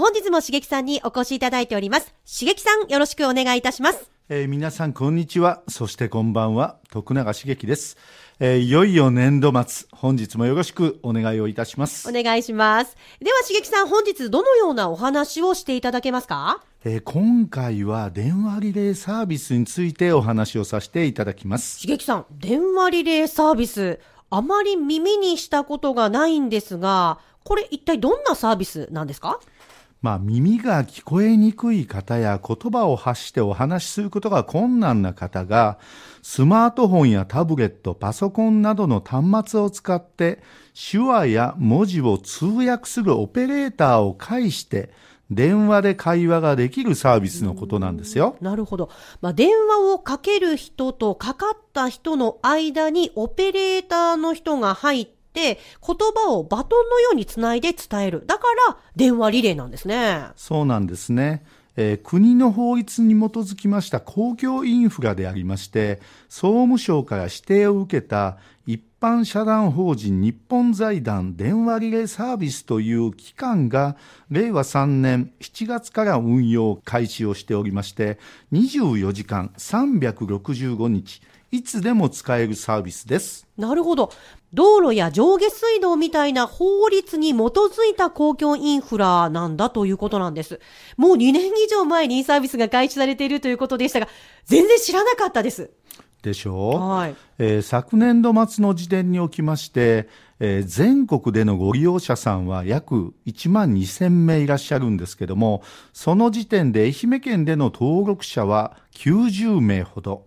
本日もしげさんにお越しいただいております。しげさん、よろしくお願いいたします。えー、皆さん、こんにちは。そしてこんばんは。徳永しげです。えー、いよいよ年度末、本日もよろしくお願いをいたします。お願いします。では、しげさん、本日どのようなお話をしていただけますかえー、今回は電話リレーサービスについてお話をさせていただきます。しげさん、電話リレーサービス、あまり耳にしたことがないんですが、これ一体どんなサービスなんですかまあ、耳が聞こえにくい方や言葉を発してお話しすることが困難な方がスマートフォンやタブレット、パソコンなどの端末を使って手話や文字を通訳するオペレーターを介して電話で会話ができるサービスのことなんですよ。なるほど。まあ、電話をかける人とかかった人の間にオペレーターの人が入って、言葉をバトンのようにつないで伝える。だから、電話リレーなんですね。そうなんですね。えー、国の法律に基づきました公共インフラでありまして、総務省から指定を受けた一般社団法人日本財団電話リレーサービスという機関が令和3年7月から運用開始をしておりまして24時間365日いつでも使えるサービスです。なるほど。道路や上下水道みたいな法律に基づいた公共インフラなんだということなんです。もう2年以上前にサービスが開始されているということでしたが、全然知らなかったです。でしょう、はいえー、昨年度末の時点におきまして、えー、全国でのご利用者さんは約1万2000名いらっしゃるんですけどもその時点で愛媛県での登録者は90名ほど。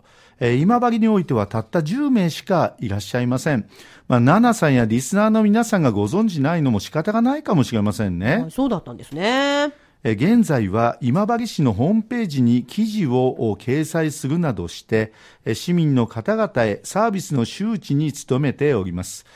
今治においてはたった10名しかいらっしゃいません。まあ、ナナさんやリスナーの皆さんがご存じないのも仕方がないかもしれませんね。そうだったんですね。現在は今治市のホームページに記事を掲載するなどして市民の方々へサービスの周知に努めております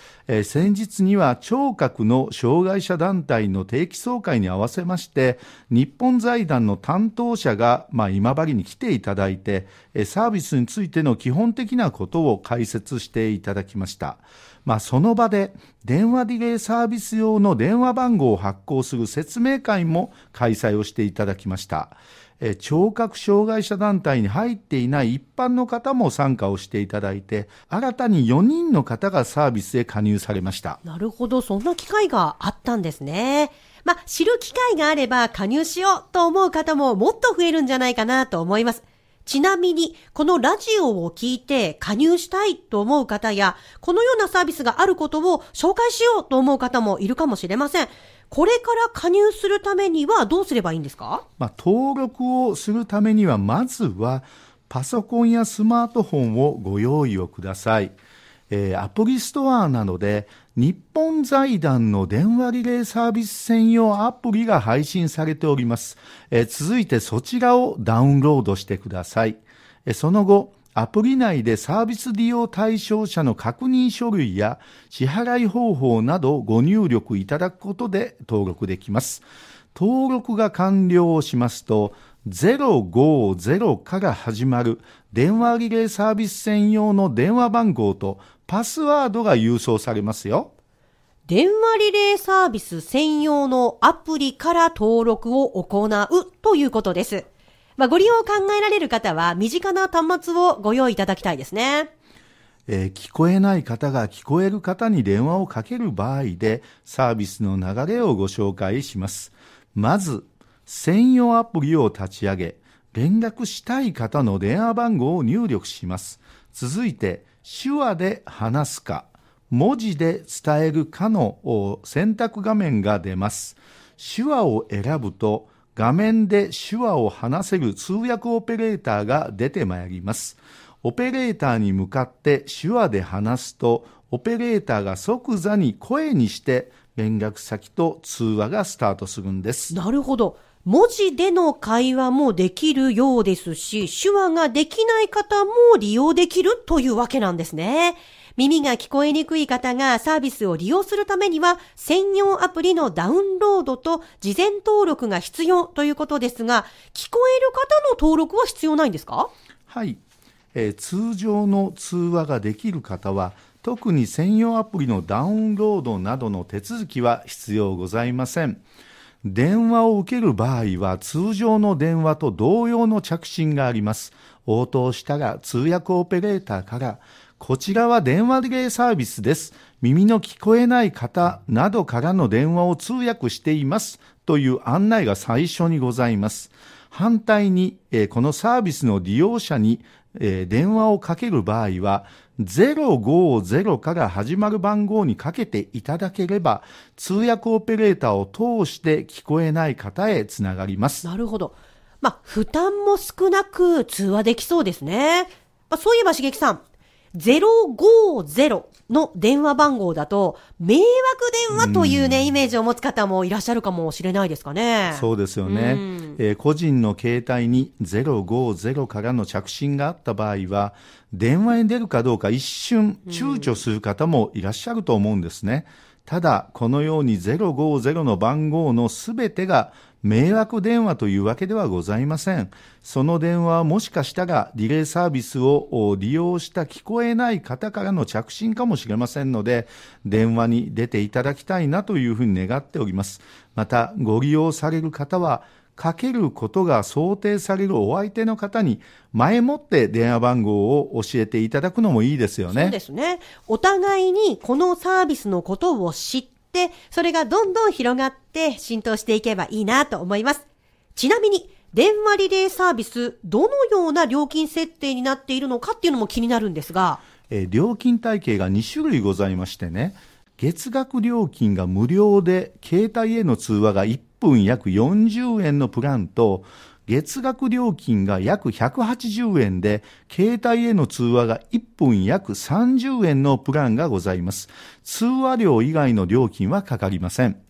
先日には聴覚の障害者団体の定期総会に合わせまして日本財団の担当者が、ま今治に来ていただいてサービスについての基本的なことを解説していただきました。まあ、その場で電話ディレイサービス用の電話番号を発行する説明会も開催をしていただきました。え聴覚障害者団体に入っていない一般の方も参加をしていただいて新たに4人の方がサービスへ加入されましたなるほどそんな機会があったんですねまあ知る機会があれば加入しようと思う方ももっと増えるんじゃないかなと思いますちなみに、このラジオを聞いて加入したいと思う方や、このようなサービスがあることを紹介しようと思う方もいるかもしれません。これから加入するためにはどうすればいいんですか、まあ、登録をするためには、まずはパソコンやスマートフォンをご用意をください。えー、アプリストアなどで日本財団の電話リレーサービス専用アプリが配信されております。えー、続いてそちらをダウンロードしてください。えー、その後、アプリ内でサービス利用対象者の確認書類や支払い方法などご入力いただくことで登録できます。登録が完了をしますと、050から始まる電話リレーサービス専用の電話番号とパスワードが郵送されますよ。電話リレーサービス専用のアプリから登録を行うということです。まあ、ご利用を考えられる方は、身近な端末をご用意いただきたいですね。えー、聞こえない方が聞こえる方に電話をかける場合で、サービスの流れをご紹介します。まず、専用アプリを立ち上げ、連絡したい方の電話番号を入力します。続いて、手話で話すか、文字で伝えるかの選択画面が出ます。手話を選ぶと、画面で手話を話せる通訳オペレーターが出てまいります。オペレーターに向かって手話で話すと、オペレーターが即座に声にして連絡先と通話がスタートするんです。なるほど。文字での会話もできるようですし、手話ができない方も利用できるというわけなんですね。耳が聞こえにくい方がサービスを利用するためには、専用アプリのダウンロードと事前登録が必要ということですが、聞こえる方の登録は必要ないんですかはい、えー、通常の通話ができる方は、特に専用アプリのダウンロードなどの手続きは必要ございません。電話を受ける場合は通常の電話と同様の着信があります。応答したら通訳オペレーターから、こちらは電話リレーサービスです。耳の聞こえない方などからの電話を通訳していますという案内が最初にございます。反対に、えこのサービスの利用者に、え電話をかける場合は、050から始まる番号にかけていただければ、通訳オペレーターを通して聞こえない方へつながります。なるほど。まあ、負担も少なく通話できそうですね。まあ、そういえば、しげきさん、050の電話番号だと、迷惑電話というね、イメージを持つ方もいらっしゃるかもしれないですかね。そうですよね。うん、えー、個人の携帯に050からの着信があった場合は、電話に出るかどうか一瞬躊躇する方もいらっしゃると思うんですね。うんただ、このように050の番号のすべてが迷惑電話というわけではございません。その電話はもしかしたらリレーサービスを利用した聞こえない方からの着信かもしれませんので、電話に出ていただきたいなというふうに願っております。また、ご利用される方は、かけることが想定されるお相手の方に前もって電話番号を教えていただくのもいいですよね。そうですね。お互いにこのサービスのことを知って、それがどんどん広がって浸透していけばいいなと思います。ちなみに、電話リレーサービス、どのような料金設定になっているのかっていうのも気になるんですが。えー、料金体系が2種類ございましてね、月額料金が無料で携帯への通話が1分約40円のプランと、月額料金が約180円で、携帯への通話が1分約30円のプランがございます。通話料以外の料金はかかりません。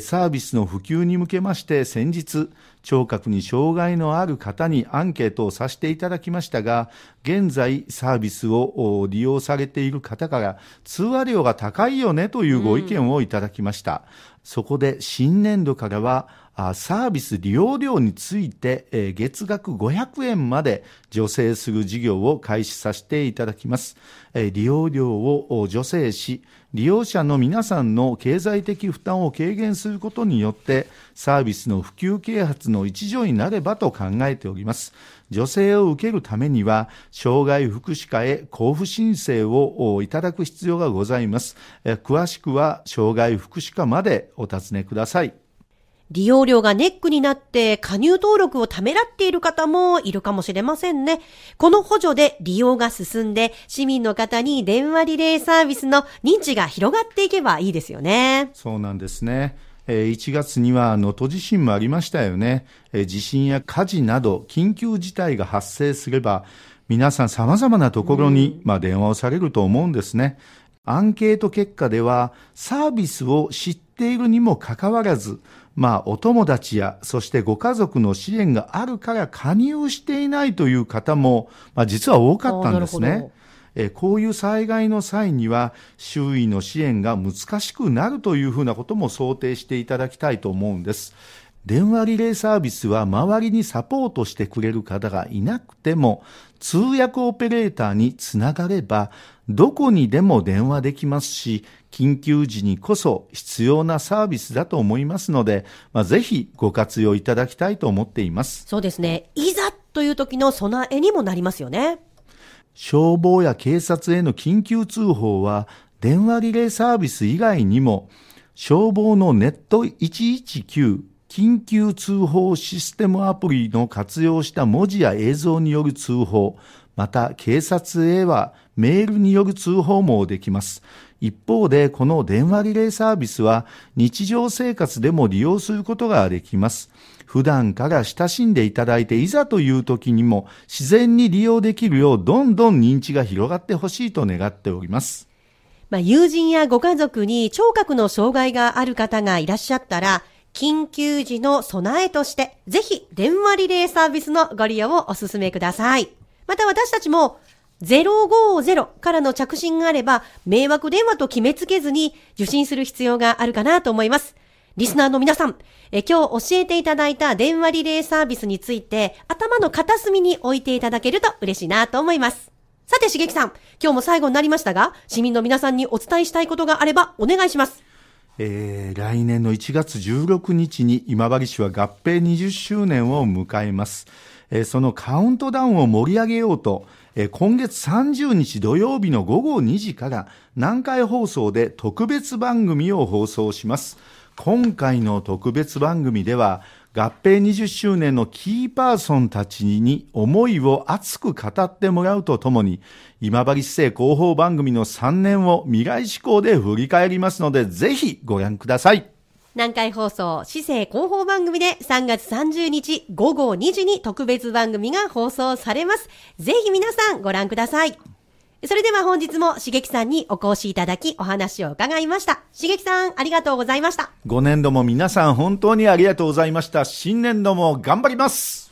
サービスの普及に向けまして先日、聴覚に障害のある方にアンケートをさせていただきましたが、現在サービスを利用されている方から通話料が高いよねというご意見をいただきました。うん、そこで新年度からはあサービス利用料について、えー、月額500円まで助成する事業を開始させていただきます。えー、利用料を助成し、利用者の皆さんの経済的負担を軽減することによってサービスの普及啓発の一助になればと考えております助成を受けるためには障害福祉課へ交付申請をいただく必要がございます詳しくは障害福祉課までお尋ねください利用料がネックになって加入登録をためらっている方もいるかもしれませんね。この補助で利用が進んで市民の方に電話リレーサービスの認知が広がっていけばいいですよね。そうなんですね。1月には能登地震もありましたよね。地震や火事など緊急事態が発生すれば皆さん様々なところに、まあ、電話をされると思うんですね。アンケート結果ではサービスを知ってっているにもかかわらず、まあ、お友達や、そしてご家族の支援があるから加入していないという方も、まあ、実は多かったんですね。えこういう災害の際には周囲の支援が難しくなるというふうなことも想定していただきたいと思うんです。電話リレーサービスは周りにサポートしてくれる方がいなくても、通訳オペレーターにつながれば、どこにでも電話できますし、緊急時にこそ必要なサービスだと思いますので、まあ、ぜひご活用いただきたいと思っています。そうですね。いざという時の備えにもなりますよね。消防や警察への緊急通報は、電話リレーサービス以外にも、消防のネット119、緊急通報システムアプリの活用した文字や映像による通報、また警察へはメールによる通報もできます。一方で、この電話リレーサービスは日常生活でも利用することができます。普段から親しんでいただいて、いざという時にも自然に利用できるよう、どんどん認知が広がってほしいと願っております。まあ、友人やご家族に聴覚の障害がある方がいらっしゃったら、緊急時の備えとして、ぜひ電話リレーサービスのご利用をお勧めください。また私たちも、050からの着信があれば、迷惑電話と決めつけずに受信する必要があるかなと思います。リスナーの皆さん、え今日教えていただいた電話リレーサービスについて、頭の片隅に置いていただけると嬉しいなと思います。さて、しげきさん、今日も最後になりましたが、市民の皆さんにお伝えしたいことがあればお願いします。えー、来年の1月16日に今治市は合併20周年を迎えます。えー、そのカウントダウンを盛り上げようと、えー、今月30日土曜日の午後2時から南海放送で特別番組を放送します。今回の特別番組では、合併20周年のキーパーソンたちに思いを熱く語ってもらうとともに、今治市政広報番組の3年を未来志向で振り返りますので、ぜひご覧ください。南海放送、市政広報番組で3月30日午後2時に特別番組が放送されます。ぜひ皆さんご覧ください。それでは本日もしげきさんにお越しいただきお話を伺いました。しげきさん、ありがとうございました。5年度も皆さん本当にありがとうございました。新年度も頑張ります